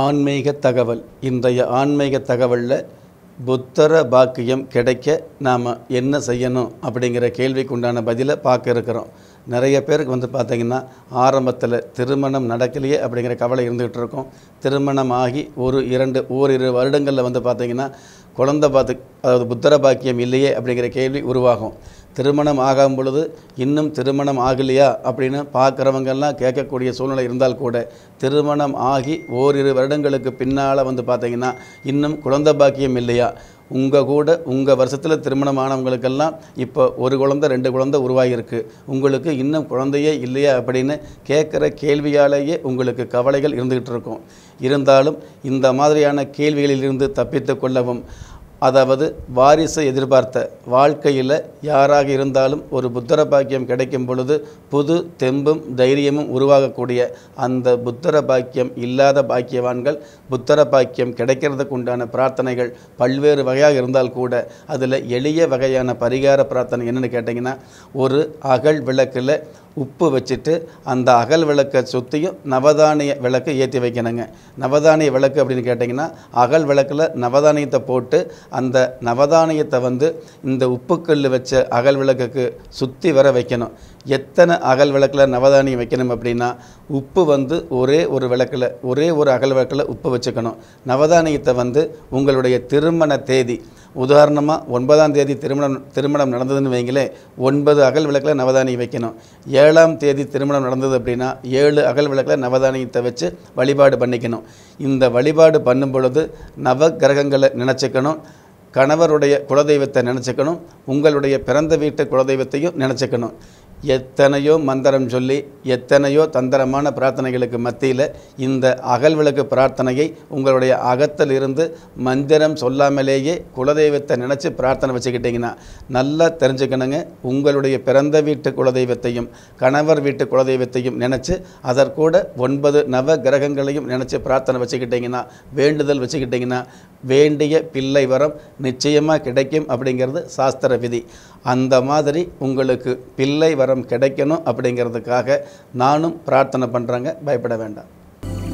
ஆன்மீக தகவல் இன்றைய ஆன்மீக தகவலில் புத்தர பாக்கியம் கிடைக்க நாம் என்ன செய்யணும் அப்படிங்கிற கேள்விக்கு உண்டான பதிலை பார்க்க இருக்கிறோம் நிறைய பேருக்கு வந்து பார்த்திங்கன்னா ஆரம்பத்தில் திருமணம் நடக்கலையே அப்படிங்கிற கவலை இருந்துகிட்டு இருக்கோம் திருமணம் ஆகி ஒரு இரண்டு ஓரிரு வருடங்களில் வந்து பார்த்திங்கன்னா குழந்த பாத்து அதாவது புத்தர பாக்கியம் இல்லையே அப்படிங்கிற கேள்வி உருவாகும் திருமணம் ஆகும் பொழுது இன்னும் திருமணம் ஆகலையா அப்படின்னு பார்க்குறவங்கெல்லாம் கேட்கக்கூடிய சூழ்நிலை இருந்தால் கூட திருமணம் ஆகி ஓரிரு வருடங்களுக்கு பின்னால் வந்து பார்த்திங்கன்னா இன்னும் குழந்த பாக்கியம் இல்லையா உங்கள் கூட உங்கள் வருஷத்தில் திருமணம் ஆனவங்களுக்கெல்லாம் இப்போ ஒரு குழந்தை ரெண்டு குழந்தை உருவாகியிருக்கு உங்களுக்கு இன்னும் குழந்தையே இல்லையா அப்படின்னு கேட்குற கேள்வியாலேயே உங்களுக்கு கவலைகள் இருந்துக்கிட்டு இருக்கும் இருந்தாலும் இந்த மாதிரியான கேள்விகளிலிருந்து தப்பித்து கொள்ளவும் அதாவது வாரிசை எதிர்பார்த்த வாழ்க்கையில் யாராக இருந்தாலும் ஒரு புத்தர பாக்கியம் கிடைக்கும் பொழுது புது தெம்பும் தைரியமும் உருவாகக்கூடிய அந்த புத்தர பாக்கியம் இல்லாத பாக்கியவான்கள் புத்தர பாக்கியம் கிடைக்கிறதுக்கு உண்டான பிரார்த்தனைகள் பல்வேறு வகையாக இருந்தால் கூட அதில் எளிய வகையான பரிகார பிரார்த்தனை என்னென்னு கேட்டிங்கன்னா ஒரு அகல் விளக்கில் உப்பு வச்சுட்டு அந்த அகல் விளக்கை சுற்றியும் நவதானிய விளக்கு ஏற்றி வைக்கணுங்க நவதானிய விளக்கு அப்படின்னு கேட்டிங்கன்னா அகல் விளக்கில் நவதானியத்தை போட்டு அந்த நவதானியத்தை வந்து இந்த உப்புக்கல் வச்ச அகல் விளக்குக்கு சுற்றி வர வைக்கணும் எத்தனை அகல் விளக்கில் நவதானியம் வைக்கணும் அப்படின்னா உப்பு வந்து ஒரே ஒரு விளக்கில் ஒரே ஒரு அகல் விளக்கில் உப்பு வச்சுக்கணும் நவதானியத்தை வந்து உங்களுடைய திருமண தேதி உதாரணமாக ஒன்பதாம் தேதி திருமணம் திருமணம் நடந்ததுன்னு வைங்களே ஒன்பது அகல் விளக்கில் நவதானியம் வைக்கணும் ஏழாம் தேதி திருமணம் நடந்தது அப்படின்னா ஏழு அகல் விளக்கில் நவதானியத்தை வச்சு வழிபாடு பண்ணிக்கணும் இந்த வழிபாடு பண்ணும் பொழுது நவ கிரகங்களை நினச்சிக்கணும் கணவருடைய குலதெய்வத்தை நினச்சிக்கணும் உங்களுடைய பிறந்த வீட்டு குலதெய்வத்தையும் நினச்சிக்கணும் எத்தனையோ மந்திரம் சொல்லி எத்தனையோ தந்திரமான பிரார்த்தனைகளுக்கு மத்தியில் இந்த அகல்விளக்கு பிரார்த்தனையை உங்களுடைய அகத்தில் இருந்து மந்திரம் சொல்லாமலேயே குலதெய்வத்தை நினச்சி பிரார்த்தனை வச்சுக்கிட்டிங்கன்னா நல்லா தெரிஞ்சுக்கணுங்க உங்களுடைய பிறந்த வீட்டு குலதெய்வத்தையும் கணவர் வீட்டு குலதெய்வத்தையும் நினச்சி அதற்கூட ஒன்பது நவ கிரகங்களையும் நினச்சி பிரார்த்தனை வச்சுக்கிட்டிங்கன்னா வேண்டுதல் வச்சுக்கிட்டிங்கன்னா வேண்டிய பிள்ளை வரம் நிச்சயமாக கிடைக்கும் அப்படிங்கிறது சாஸ்திர விதி அந்த மாதிரி உங்களுக்கு பிள்ளை வரம் வரம் கிடைக்கணும் அப்படிங்கிறதுக்காக நானும் பிரார்த்தனை பண்ணுறேங்க பயப்பட வேண்டாம்